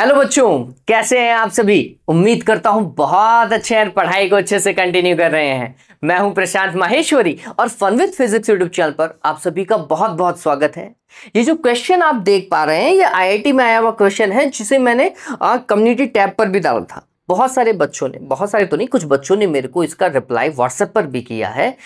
Hello बच्चों कैसे हैं आप सभी उम्मीद करता हूं बहुत अच्छे हैं पढ़ाई को अच्छे से कंटिन्यू कर रहे हैं मैं हूं प्रशांत माहेश्वरी और fun with physics YouTube channel पर आप सभी का बहुत बहुत स्वागत है ये जो क्वेश्चन आप देख पा रहे हैं ये आईआईटी में आया हुआ क्वेश्चन है जिसे मैंने कम्युनिटी टैब पर भी डाला था बहुत सारे बच्चों ने बहुत सारे तो नहीं कुछ बच्चों ने मेरे को इसका रिप्लाई व्हाट्सएप पर भी किया है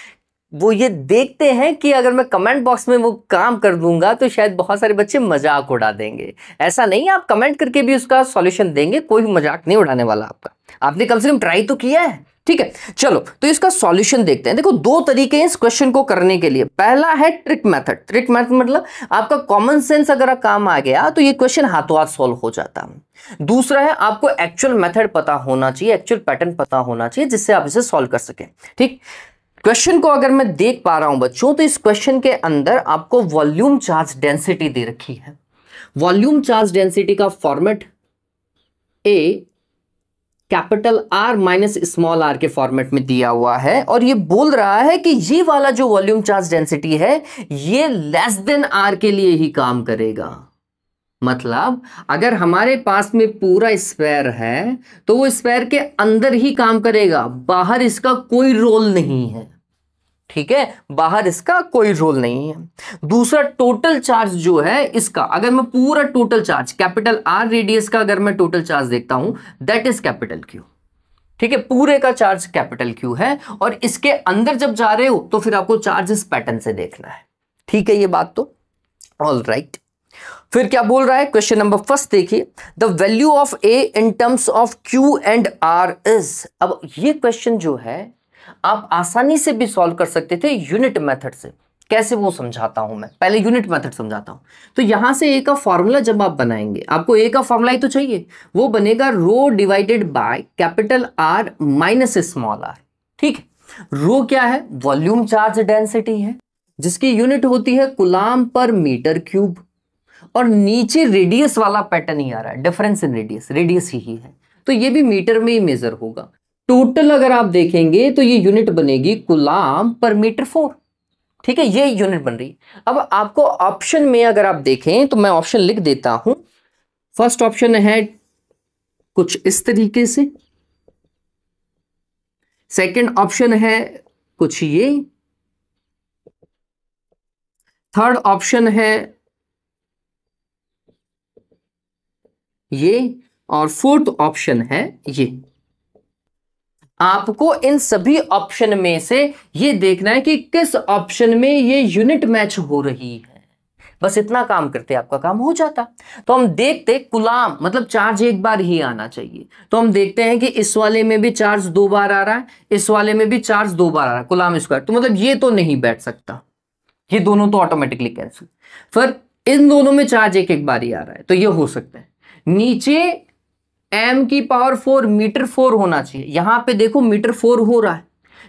वो ये देखते हैं कि अगर मैं कमेंट बॉक्स में वो काम कर दूंगा तो शायद बहुत सारे बच्चे मजाक उड़ा देंगे ऐसा नहीं आप कमेंट करके भी उसका सॉल्यूशन देंगे कोई भी मजाक नहीं उड़ाने वाला आपका आपने कम से कम ट्राई तो किया है ठीक है चलो तो इसका सॉल्यूशन देखते हैं देखो दो तरीके हैं इस क्वेश्चन को करने के लिए पहला है ट्रिक मैथड ट्रिक मैथड मतलब आपका कॉमन सेंस अगर काम आ गया तो ये क्वेश्चन हाथों हाथ सॉल्व हो जाता है दूसरा है आपको एक्चुअल मेथड पता होना चाहिए एक्चुअल पैटर्न पता होना चाहिए जिससे आप इसे सॉल्व कर सकें ठीक क्वेश्चन को अगर मैं देख पा रहा हूं बच्चों तो इस क्वेश्चन के अंदर आपको वॉल्यूम चार्ज डेंसिटी दे रखी है वॉल्यूम चार्ज डेंसिटी का format A capital R minus small R के फॉर्मेट में दिया हुआ है और ये बोल रहा है कि ये वाला जो वॉल्यूम चार्ज डेंसिटी है ये लेस देन आर के लिए ही काम करेगा मतलब अगर हमारे पास में पूरा स्क्वायर है तो वो स्क्वायर के अंदर ही काम करेगा बाहर इसका कोई रोल नहीं है ठीक है बाहर इसका कोई रोल नहीं है दूसरा टोटल चार्ज जो है इसका अगर मैं पूरा total charge capital R radius का अगर मैं टोटल चार्ज देखता हूं दैट इज कैपिटल क्यू ठीक है पूरे का चार्ज कैपिटल क्यू है और इसके अंदर जब जा रहे हो तो फिर आपको चार्ज इस पैटर्न से देखना है ठीक है ये बात तो ऑल राइट right. फिर क्या बोल रहा है क्वेश्चन नंबर फर्स्ट देखिए the value of A in terms of Q and R is अब ये क्वेश्चन जो है आप आसानी से भी सॉल्व कर सकते थे यूनिट मेथड से कैसे वो समझाता हूं मैं पहले यूनिट मेथड समझाता हूं तो यहां से ए का फॉर्मूला जब आप बनाएंगे आपको ए का फॉर्मूला ही तो चाहिए वो बनेगा rho divided by capital R minus small R ठीक है रो क्या है वॉल्यूम चार्ज डेंसिटी है जिसकी यूनिट होती है कुलाम पर मीटर क्यूब और नीचे रेडियस वाला पैटर्न ही आ रहा है डिफरेंस इन रेडियस रेडियस ही, ही है तो ये भी मीटर में ही मेजर होगा टोटल अगर आप देखेंगे तो ये यूनिट बनेगी गुलाम पर मीटर फोर ठीक है ये यूनिट बन रही है अब आपको ऑप्शन में अगर आप देखें तो मैं ऑप्शन लिख देता हूं फर्स्ट ऑप्शन है कुछ इस तरीके से सेकंड ऑप्शन है कुछ ये थर्ड ऑप्शन है ये और फोर्थ ऑप्शन है ये आपको इन सभी ऑप्शन में से ये देखना है कि किस ऑप्शन में ये यूनिट मैच हो रही है बस इतना काम करते आपका काम हो जाता तो हम देखते कुलाम मतलब चार्ज एक बार ही आना चाहिए तो हम देखते हैं कि इस वाले में भी चार्ज दो बार आ रहा है इस वाले में भी चार्ज दो बार आ रहा है कुलाम स्क्वायर तो मतलब ये तो नहीं बैठ सकता ये दोनों तो ऑटोमेटिकली कैंसिल फिर इन दोनों में चार्ज एक एक बार ही आ रहा है तो ये हो सकता है नीचे एम की पावर फोर मीटर फोर होना चाहिए यहां पे देखो मीटर फोर हो रहा है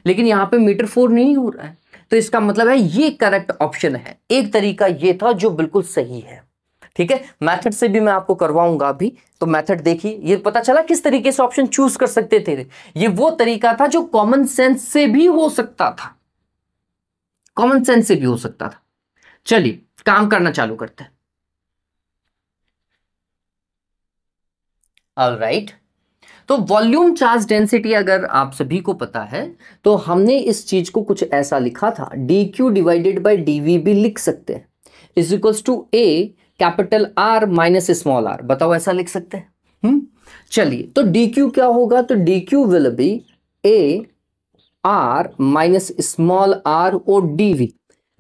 लेकिन यहां पे मीटर फोर नहीं हो रहा है तो इसका मतलब है ये करेक्ट ऑप्शन है एक तरीका ये था जो बिल्कुल सही है ठीक है मेथड से भी मैं आपको करवाऊंगा अभी तो मेथड देखिए ये पता चला किस तरीके से ऑप्शन चूज कर सकते थे ये वो तरीका था जो कॉमन सेंस से भी हो सकता था कॉमन सेंस से भी हो सकता था चलिए काम करना चालू करते हैं ऑल राइट तो वॉल्यूम चार्ज डेंसिटी अगर आप सभी को पता है तो हमने इस चीज को कुछ ऐसा लिखा था D Q divided by D V भी लिख सकते हैं is equals to A capital R minus small R बताओ ऐसा लिख सकते हैं हम्म? चलिए तो डी क्यू क्या होगा तो D Q will be A R minus small R और डी वी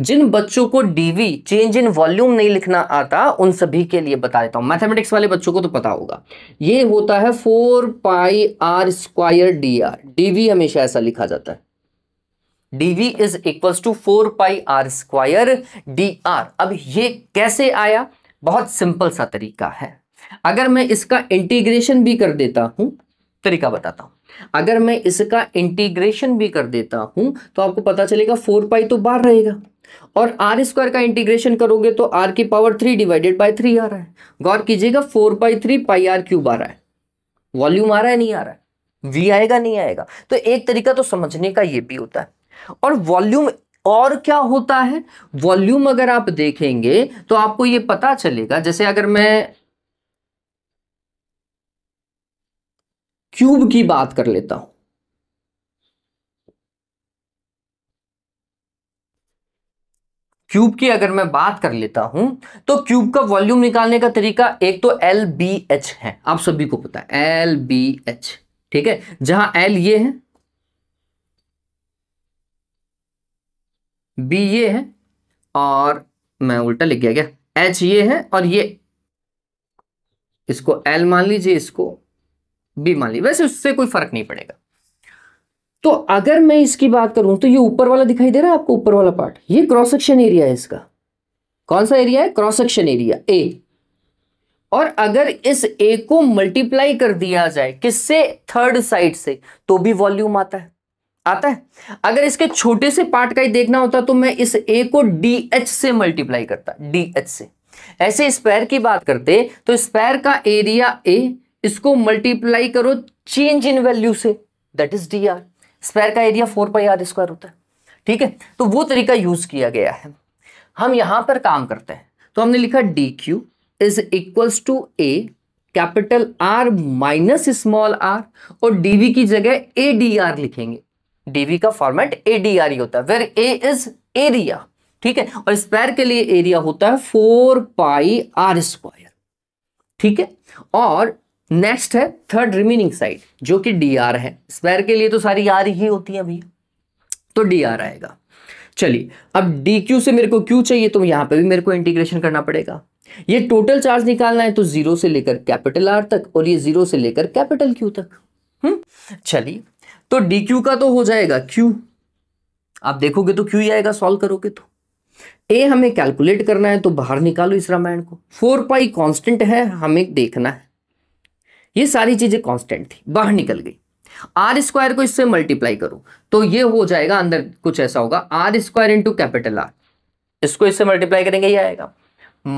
जिन बच्चों को डीवी चेंज इन वॉल्यूम नहीं लिखना आता उन सभी के लिए बता देता हूँ मैथमेटिक्स वाले बच्चों को तो पता होगा ये होता है four pi R square D R DV हमेशा ऐसा लिखा जाता है DV is equal to four pi R square D R अब ये कैसे आया बहुत सिंपल सा तरीका है अगर मैं इसका इंटीग्रेशन भी कर देता हूं तरीका बताता हूं अगर मैं इसका इंटीग्रेशन भी कर देता हूं तो आपको पता चलेगा फोर पाई तो बाहर रहेगा और आर स्क्वायर का इंटीग्रेशन करोगे तो आर की power three divided by three आ रहा है गौर कीजिएगा four by three pi R cube आ रहा है वॉल्यूम आ रहा है नहीं आ रहा है वी आएगा नहीं आएगा तो एक तरीका तो समझने का ये भी होता है और वॉल्यूम और क्या होता है वॉल्यूम अगर आप देखेंगे तो आपको ये पता चलेगा जैसे अगर मैं क्यूब की बात कर लेता हूं क्यूब की अगर मैं बात कर लेता हूं तो क्यूब का वॉल्यूम निकालने का तरीका एक तो एल बी एच है आप सभी को पता है एल बी एच ठीक है जहां एल ये है बी ये है और मैं उल्टा लिख गया क्या एच ये है और ये इसको एल मान लीजिए इसको बी मान लीजिए वैसे उससे कोई फर्क नहीं पड़ेगा तो अगर मैं इसकी बात करूं तो ये ऊपर वाला दिखाई दे रहा है आपको ऊपर वाला पार्ट ये क्रॉस सेक्शन एरिया है इसका कौन सा एरिया है क्रॉस सेक्शन एरिया ए और अगर इस ए को मल्टीप्लाई कर दिया जाए किससे थर्ड साइड से तो भी वॉल्यूम आता है आता है अगर इसके छोटे से पार्ट का ही देखना होता तो मैं इस ए को डी एच से मल्टीप्लाई करता डी एच से ऐसे स्पैर की बात करते तो स्पैर का एरिया ए इसको मल्टीप्लाई करो चेंज इन वैल्यू से that is D R square का area four pi R square होता है ठीक है तो वो तरीका यूज किया गया है हम यहां पर काम करते हैं तो हमने लिखा D Q is equals to A capital R minus small R और डीवी की जगह ए डी आर लिखेंगे डीवी का फॉर्मेट ए डी आर ही होता है वेर ए इज एरिया ठीक है और स्क्वायर के लिए एरिया होता है फोर पाई आर स्क्वायर ठीक है और नेक्स्ट है थर्ड रिमेनिंग साइड जो कि डी आर है स्पैर के लिए तो सारी आर ही होती है भैया तो डी आर आएगा चलिए अब डी क्यू से मेरे को क्यू चाहिए तो यहां पे भी मेरे को इंटीग्रेशन करना पड़ेगा ये टोटल चार्ज निकालना है तो जीरो से लेकर कैपिटल आर तक और ये जीरो से लेकर कैपिटल क्यू तक हम्म, चलिए तो डी क्यू का तो हो जाएगा क्यू आप देखोगे तो क्यू ही आएगा सॉल्व करोगे तो ए हमें कैलकुलेट करना है तो बाहर निकालो इस रामायण को फोर पाई कॉन्स्टेंट है हमें देखना है ये सारी चीज़ें कांस्टेंट थी बाहर निकल गई आर स्क्वायर को इससे मल्टीप्लाई करो तो ये हो जाएगा अंदर कुछ ऐसा होगा R square into capital R इसको इससे मल्टीप्लाई करेंगे ये आएगा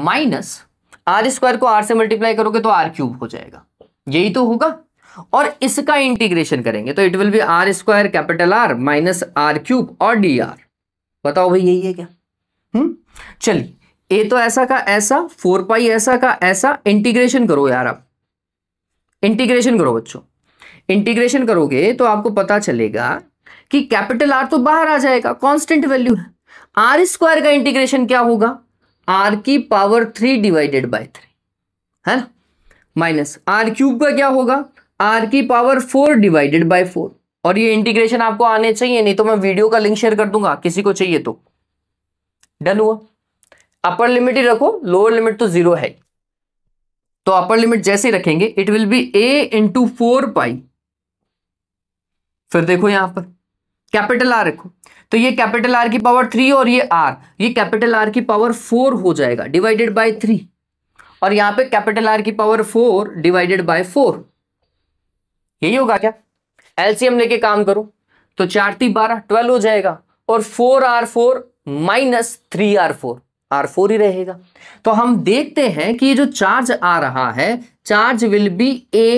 माइनस आर स्क्वायर को आर से मल्टीप्लाई करोगे तो आर क्यूब हो जाएगा यही तो होगा और इसका इंटीग्रेशन करेंगे तो it will be R square capital R minus R cube और डी आर बताओ भाई यही है क्या हम्म चलिए ए तो ऐसा का ऐसा फोर पाई ऐसा का ऐसा इंटीग्रेशन करो यार आप इंटीग्रेशन करो बच्चों इंटीग्रेशन करोगे तो आपको पता चलेगा कि कैपिटल आर तो बाहर आ जाएगा कांस्टेंट वैल्यू है आर स्क्वायर का इंटीग्रेशन क्या होगा आर की power three divided by three है ना माइनस आर क्यूब का क्या होगा आर की power four divided by four और ये इंटीग्रेशन आपको आने चाहिए नहीं तो मैं वीडियो का लिंक शेयर कर दूंगा किसी को चाहिए तो डन हुआ अपर लिमिट ही रखो लोअर लिमिट तो जीरो है तो अपर लिमिट जैसे रखेंगे it will be A into four pi फिर देखो यहां पर कैपिटल आर रखो तो ये कैपिटल आर की पावर थ्री और ये आर ये कैपिटल आर की पावर फोर हो जाएगा डिवाइडेड बाय थ्री और यहां पे कैपिटल आर की power four divided by four यही होगा क्या एलसीएम लेके काम करो तो चार ती बारह ट्वेल्व हो जाएगा और four R four minus three R four R four ही रहेगा तो हम देखते हैं कि ये जो चार्ज आ रहा है charge will be A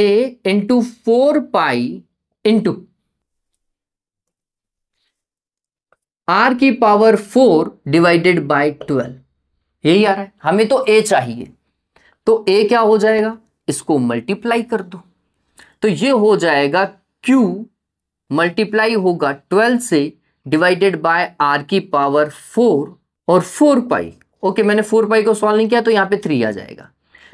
A into four pi into R की power four divided by twelve यही आ रहा है हमें तो ए चाहिए तो ए क्या हो जाएगा इसको मल्टीप्लाई कर दो तो ये हो जाएगा क्यू मल्टीप्लाई होगा ट्वेल्व से डिवाइडेड बाय आर की पावर फोर और फोर पाई ओके मैंने फोर पाई को सॉल्व नहीं किया तो यहाँ पे थ्री आ जाएगा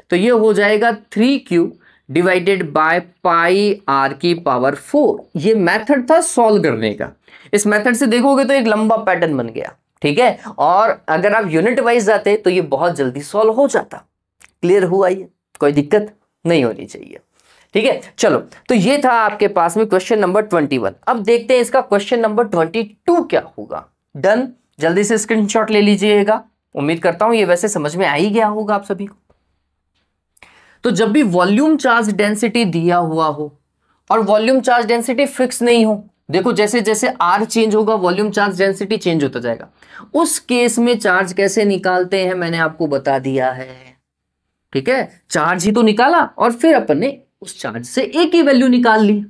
तो ये हो जाएगा three Q divided by pi R की पावर फोर ये मेथड था सॉल्व करने का इस मेथड से देखोगे तो एक लंबा पैटर्न बन गया ठीक है और अगर आप यूनिट वाइज जाते तो ये बहुत जल्दी सॉल्व हो जाता क्लियर हुआ ये कोई दिक्कत नहीं होनी चाहिए ठीक है चलो तो ये था आपके पास में क्वेश्चन नंबर ट्वेंटी वन अब देखते हैं इसका क्वेश्चन नंबर ट्वेंटी टू क्या होगा डन जल्दी से स्क्रीनशॉट ले लीजिएगा उम्मीद करता हूं ये वैसे समझ में आ ही गया होगा आप सभी को तो जब भी वॉल्यूम चार्ज डेंसिटी दिया हुआ हो और वॉल्यूम चार्ज डेंसिटी फिक्स नहीं हो देखो जैसे जैसे आर चेंज होगा वॉल्यूम चार्ज डेंसिटी चेंज होता जाएगा उस केस में चार्ज कैसे निकालते हैं मैंने आपको बता दिया है ठीक है चार्ज ही तो निकाला और फिर अपन ने उस चार्ज से ए की वैल्यू निकाल ली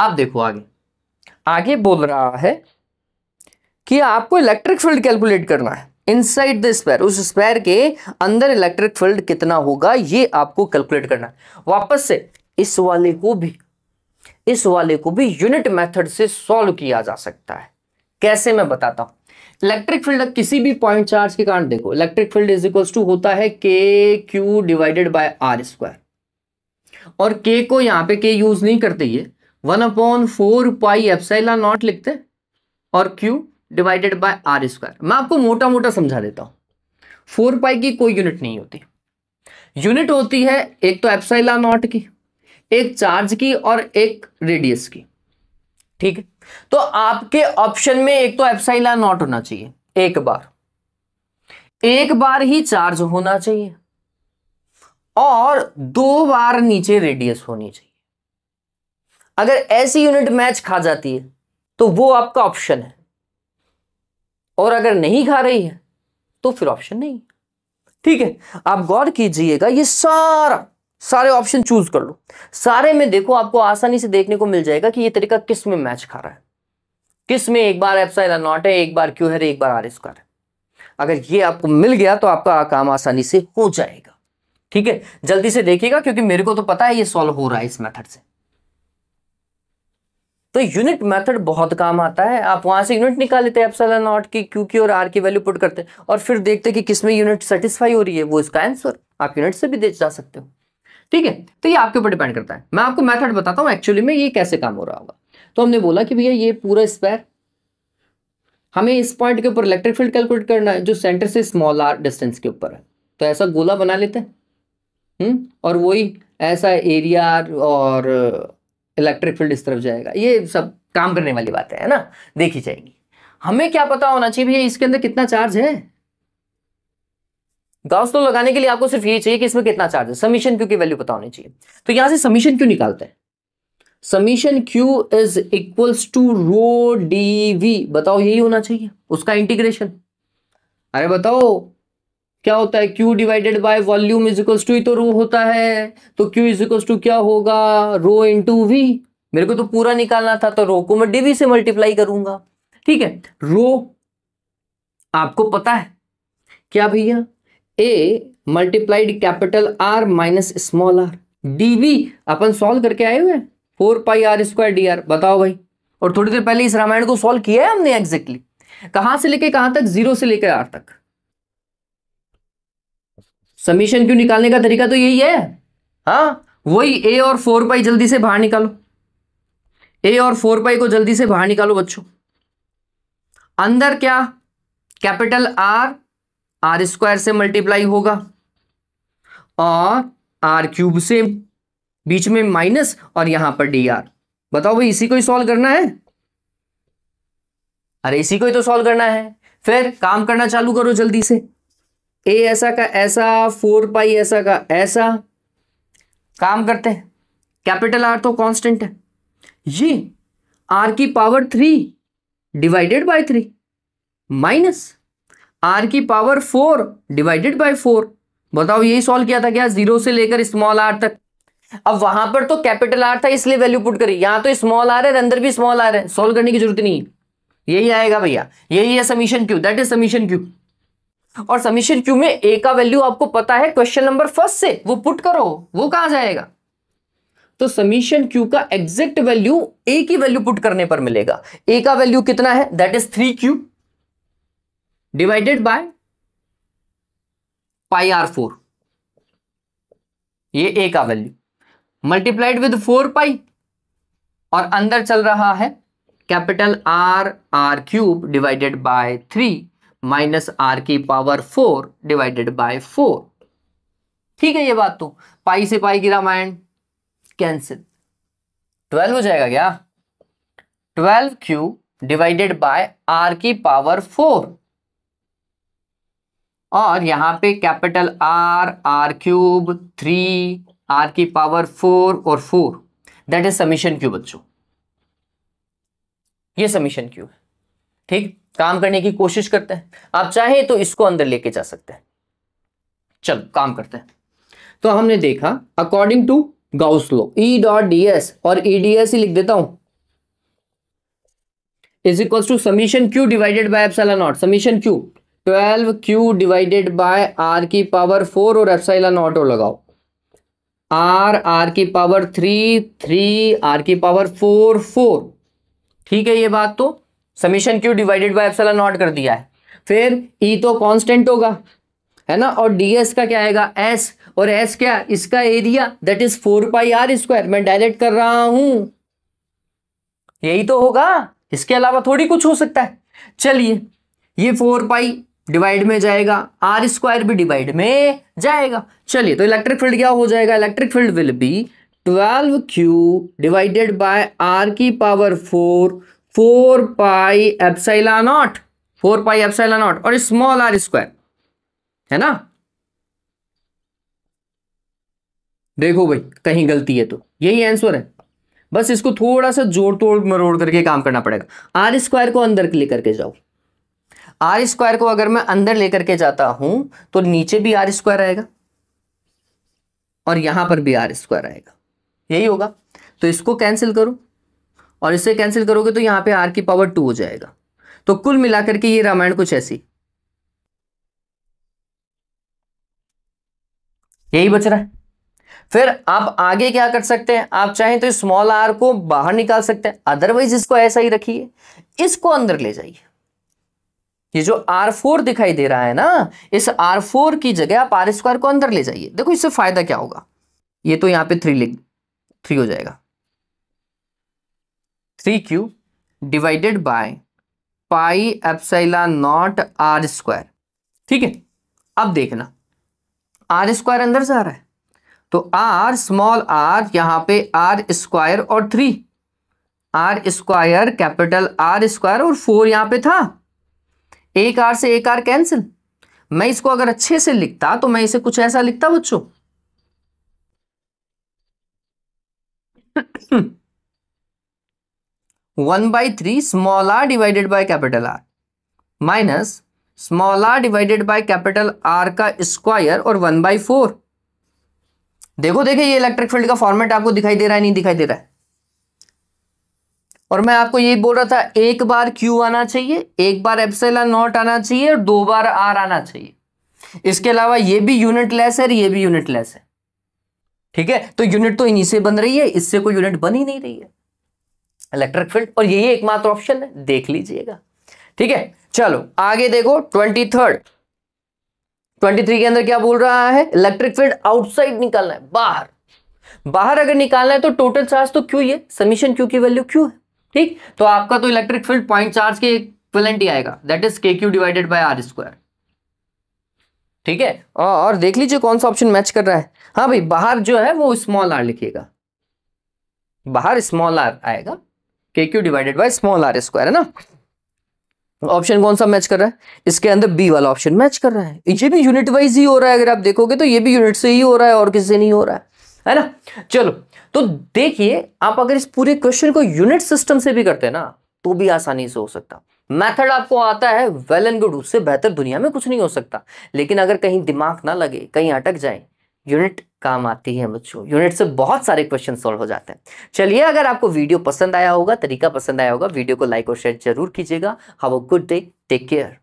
अब देखो आगे आगे बोल रहा है कि आपको इलेक्ट्रिक फील्ड कैलकुलेट करना है इनसाइड द स्पेयर उस स्पेयर के अंदर इलेक्ट्रिक फील्ड कितना होगा ये आपको कैलकुलेट करना है वापस से इस वाले को भी इस वाले को भी यूनिट मेथड से सॉल्व किया जा सकता है कैसे मैं बताता हूं इलेक्ट्रिक फील्ड किसी भी पॉइंट चार्ज के कारण देखो electric field is equal to होता है K Q divided by R square और के को यहां पे के यूज नहीं करते ये one upon four pi epsilon not लिखते और Q divided by R square मैं आपको मोटा मोटा समझा देता हूं फोर पाई की कोई यूनिट नहीं होती यूनिट होती है एक तो एप्साइला नॉट की एक चार्ज की और एक रेडियस की ठीक है तो आपके ऑप्शन में एक तो एप्साइला नॉट होना चाहिए एक बार एक बार ही चार्ज होना चाहिए और दो बार नीचे रेडियस होनी चाहिए अगर ऐसी यूनिट मैच खा जाती है तो वो आपका ऑप्शन है और अगर नहीं खा रही है तो फिर ऑप्शन नहीं ठीक है आप गौर कीजिएगा ये सारा सारे ऑप्शन चूज कर लो सारे में देखो आपको आसानी से देखने को मिल जाएगा कि ये तरीका किस में मैच खा रहा है किस में एक बार एप्साइला नॉट है एक बार क्यू है एक बार आर स्क्वायर है अगर ये आपको मिल गया तो आपका काम आसानी से हो जाएगा ठीक है जल्दी से देखिएगा क्योंकि मेरे को तो पता है ये सॉल्व हो रहा है इस मेथड से तो यूनिट मेथड बहुत काम आता है आप वहां से यूनिट निकाल लेते हैं एप्सला नॉट की क्यू की और आर की वैल्यू पुट करते हैं और फिर देखते हैं कि किसमें यूनिट सेटिस्फाई हो रही है वो इसका आंसर आप यूनिट से भी दे जा सकते हो ठीक है तो ये आपके ऊपर डिपेंड करता है मैं आपको मेथड बताता हूँ एक्चुअली में ये कैसे काम हो रहा होगा तो हमने बोला कि भैया ये पूरा स्पेयर हमें इस पॉइंट के ऊपर इलेक्ट्रिक फील्ड कैलकुलेट करना है जो सेंटर से स्मॉल आर डिस्टेंस के ऊपर है तो ऐसा गोला बना लेते हैं हुँ? हम्म, और वही ऐसा एरिया और इलेक्ट्रिक फील्ड इस तरफ जाएगा ये सब काम करने वाली बातें है ना देखी जाएगी हमें क्या पता होना चाहिए भैया इसके अंदर कितना चार्ज है गॉस लो लगाने के लिए आपको सिर्फ ये चाहिए कि इसमें कितना चार्ज है समीशन क्यू की वैल्यू पता होनी चाहिए तो यहां से समीशन क्यू निकालते हैं summation Q is equals to rho D V बताओ यही होना चाहिए उसका इंटीग्रेशन अरे बताओ क्या होता है Q divided by volume is equals to तो रो होता है तो क्यू इज इक्वल्स टू क्या होगा रो इंटू वी मेरे को तो पूरा निकालना था तो रो को मैं डीवी से मल्टीप्लाई करूंगा ठीक है रो आपको पता है क्या भैया A multiplied capital R minus small R D V अपन सॉल्व करके आए हुए four pi R square D R बताओ भाई और थोड़ी देर पहले इस रामायण को सॉल्व किया है हमने एग्जैक्टली कहां से लेके कहां तक जीरो से लेकर आर तक समीशन क्यों निकालने का तरीका तो यही है हाँ वही ए और फोर पाई जल्दी से बाहर निकालो ए और फोर पाई को जल्दी से बाहर निकालो बच्चों अंदर क्या कैपिटल आर आर स्क्वायर से मल्टीप्लाई होगा और आर क्यूब से बीच में माइनस और यहां पर डी आर बताओ भाई इसी को ही सॉल्व करना है अरे इसी को ही तो सॉल्व करना है फिर काम करना चालू करो जल्दी से ए ऐसा का ऐसा फोर पाई ऐसा का ऐसा काम करते हैं कैपिटल आर तो कांस्टेंट है ये आर की power three divided by three minus R की power four divided by four बताओ यही सॉल्व किया था क्या जीरो से लेकर स्मॉल आर तक अब वहां पर तो कैपिटल आर था इसलिए वैल्यू पुट करी यहां तो स्मॉल आर है अंदर भी स्मॉल आर है सॉल्व करने की जरूरत नहीं यही आएगा भैया यही है summation Q that is summation Q और समीशन क्यू में ए का वैल्यू आपको पता है क्वेश्चन नंबर फर्स्ट से वो पुट करो वो कहा जाएगा तो समीशन क्यू का एग्जैक्ट वैल्यू ए की वैल्यू पुट करने पर मिलेगा ए का वैल्यू कितना है that is three Q divided by pi R four ये ए का value multiplied with four pi और अंदर चल रहा है capital R R cube divided by three minus R की power four divided by four ठीक है ये बात तो पाई से पाई की रामायण कैंसिल ट्वेल्व हो जाएगा क्या twelve Q divided by R की पावर फोर और यहाँ पे capital R R cube three R की पावर फोर और four that is summation Q बच्चों ये समीशन क्यू है ठीक काम करने की कोशिश करते हैं आप चाहे तो इसको अंदर लेके जा सकते हैं चलो काम करते हैं तो हमने देखा according to Gauss law E dot D S और ई डी एस ही लिख देता हूं is equal to summation Q divided by epsilon not summation Q twelve Q divided by R की पावर फोर और साइला नॉट और लगाओ R R की पावर थ्री थ्री आर की पावर फोर फोर ठीक है ये बात तो summation Q divided by epsilon not कर दिया है फिर ई तो कांस्टेंट होगा है ना और डी एस का क्या आएगा एस और एस क्या इसका area that is four pi R square मैं डायरेक्ट कर रहा हूं यही तो होगा इसके अलावा थोड़ी कुछ हो सकता है चलिए ये फोर पाई डिवाइड में जाएगा आर स्क्वायर भी डिवाइड में जाएगा चलिए तो इलेक्ट्रिक फील्ड क्या हो जाएगा electric field will be twelve Q divided by R की power four four pi epsilon not four pi epsilon not और स्मॉल आर स्क्वायर है ना देखो भाई कहीं गलती है तो यही आंसर है बस इसको थोड़ा सा जोड़ तोड़ मरोड़ करके काम करना पड़ेगा आर स्क्वायर को अंदर क्लिक करके जाओ आर स्क्वायर को अगर मैं अंदर लेकर के जाता हूं तो नीचे भी आर स्क्वायर आएगा और यहां पर भी आर स्क्वायर आएगा यही होगा तो इसको कैंसिल करो और इसे कैंसिल करोगे तो यहां पे आर की पावर टू हो जाएगा तो कुल मिलाकर के ये रामायण कुछ ऐसी यही बच रहा है फिर आप आगे क्या कर सकते हैं आप चाहें तो स्मॉल आर को बाहर निकाल सकते हैं अदरवाइज इसको ऐसा ही रखिए इसको अंदर ले जाइए ये जो R4 दिखाई दे रहा है ना इस R4 की जगह आप आर स्क्वायर को अंदर ले जाइए देखो इससे फायदा क्या होगा ये तो यहां पे थ्री लिख थ्री हो जाएगा three Q divided by pi epsilon not R square ठीक है अब देखना आर स्क्वायर अंदर से आ रहा है तो आर स्मॉल आर यहां पे आर स्क्वायर और three R square capital R square और फोर यहां पे था एक आर से एक आर कैंसिल मैं इसको अगर अच्छे से लिखता तो मैं इसे कुछ ऐसा लिखता बच्चों one by three small R divided by capital R minus small R divided by capital R का स्क्वायर और वन बाई फोर देखो देखिए ये इलेक्ट्रिक फील्ड का फॉर्मेट आपको दिखाई दे रहा है नहीं दिखाई दे रहा है और मैं आपको ये बोल रहा था एक बार क्यू आना चाहिए एक बार एप्सिलॉन नॉट आना चाहिए और दो बार आर आना चाहिए इसके अलावा ये भी यूनिट लेस है और ये भी यूनिट लेस है ठीक है तो यूनिट तो इन्हीं से बन रही है इससे कोई यूनिट बन ही नहीं रही है इलेक्ट्रिक फील्ड और यही एकमात्र ऑप्शन है देख लीजिएगा ठीक है चलो आगे देखो ट्वेंटी थर्ड ट्वेंटी थ्री के अंदर क्या बोल रहा है इलेक्ट्रिक फील्ड आउटसाइड निकालना है बाहर बाहर अगर निकालना है तो टोटल चार्ज तो क्यों ये समीशन क्यू की वैल्यू क्यों है ठीक तो आपका तो इलेक्ट्रिक फील्ड पॉइंट चार्ज के ही आएगा that is K Q divided by R square ठीक है और देख लीजिए कौन सा ऑप्शन मैच कर रहा है हाँ भाई बाहर जो है वो स्मॉल आर लिखिएगा बाहर स्मॉल आर आएगा K Q divided by small R square है ना ऑप्शन कौन सा मैच कर रहा है इसके अंदर बी वाला ऑप्शन मैच कर रहा है ये भी यूनिट वाइज ही हो रहा है अगर आप देखोगे तो ये भी यूनिट से ही हो रहा है और किससे नहीं हो रहा है है ना चलो तो देखिए आप अगर इस पूरे क्वेश्चन को यूनिट सिस्टम से भी करते ना तो भी आसानी से हो सकता मेथड आपको आता है वेल एंड गुड उससे बेहतर दुनिया में कुछ नहीं हो सकता लेकिन अगर कहीं दिमाग ना लगे कहीं अटक जाए यूनिट काम आती है बच्चों यूनिट से बहुत सारे क्वेश्चन सॉल्व हो जाते हैं चलिए अगर आपको वीडियो पसंद आया होगा तरीका पसंद आया होगा वीडियो को लाइक और शेयर जरूर कीजिएगा have a good day take care